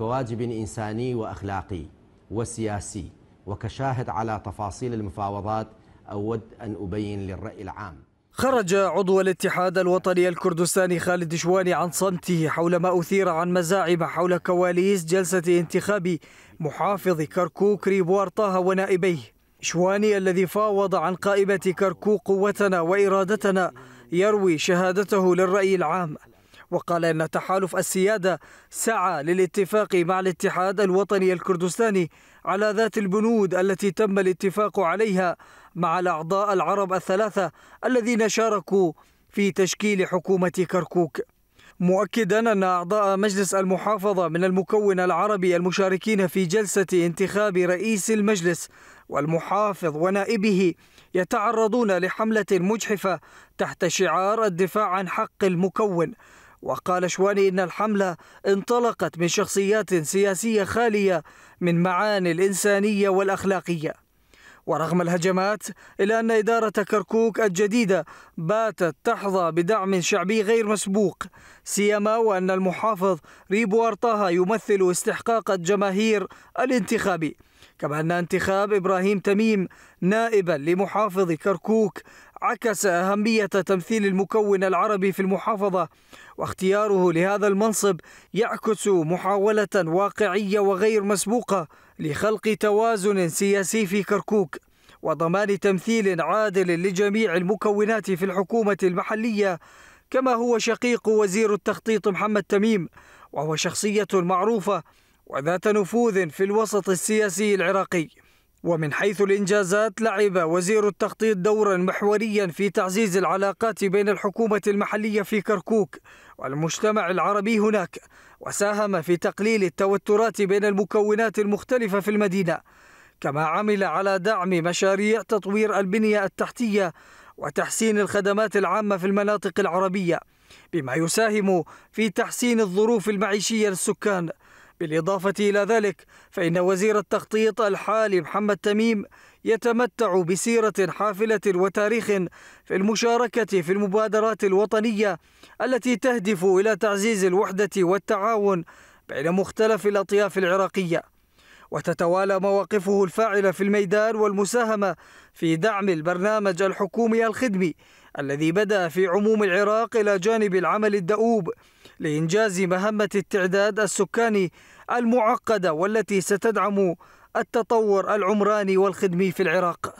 كواجب إنساني وأخلاقي وسياسي وكشاهد على تفاصيل المفاوضات أود أن أبين للرأي العام خرج عضو الاتحاد الوطني الكردستاني خالد شواني عن صمته حول ما أثير عن مزاعم حول كواليس جلسة انتخاب محافظ كركوك ريبوار طه ونائبيه شواني الذي فاوض عن قائمة كركوك قوتنا وإرادتنا يروي شهادته للرأي العام وقال إن تحالف السيادة سعى للاتفاق مع الاتحاد الوطني الكردستاني على ذات البنود التي تم الاتفاق عليها مع الأعضاء العرب الثلاثة الذين شاركوا في تشكيل حكومة كركوك مؤكدا أن أعضاء مجلس المحافظة من المكون العربي المشاركين في جلسة انتخاب رئيس المجلس والمحافظ ونائبه يتعرضون لحملة مجحفة تحت شعار الدفاع عن حق المكون وقال شواني إن الحملة انطلقت من شخصيات سياسية خالية من معاني الإنسانية والأخلاقية ورغم الهجمات إلا أن إدارة كركوك الجديدة باتت تحظى بدعم شعبي غير مسبوق سيما وأن المحافظ ريبو أرطاها يمثل استحقاق الجماهير الانتخابي كما أن انتخاب إبراهيم تميم نائبا لمحافظ كركوك عكس أهمية تمثيل المكون العربي في المحافظة واختياره لهذا المنصب يعكس محاولة واقعية وغير مسبوقة لخلق توازن سياسي في كركوك وضمان تمثيل عادل لجميع المكونات في الحكومة المحلية كما هو شقيق وزير التخطيط محمد تميم وهو شخصية معروفة وذات نفوذ في الوسط السياسي العراقي ومن حيث الإنجازات لعب وزير التخطيط دورا محوريا في تعزيز العلاقات بين الحكومة المحلية في كركوك والمجتمع العربي هناك وساهم في تقليل التوترات بين المكونات المختلفة في المدينة كما عمل على دعم مشاريع تطوير البنية التحتية وتحسين الخدمات العامة في المناطق العربية بما يساهم في تحسين الظروف المعيشية للسكان بالإضافة إلى ذلك فإن وزير التخطيط الحالي محمد تميم يتمتع بسيرة حافلة وتاريخ في المشاركة في المبادرات الوطنية التي تهدف إلى تعزيز الوحدة والتعاون بين مختلف الأطياف العراقية وتتوالى مواقفه الفاعلة في الميدان والمساهمة في دعم البرنامج الحكومي الخدمي الذي بدأ في عموم العراق إلى جانب العمل الدؤوب لإنجاز مهمة التعداد السكاني المعقدة والتي ستدعم التطور العمراني والخدمي في العراق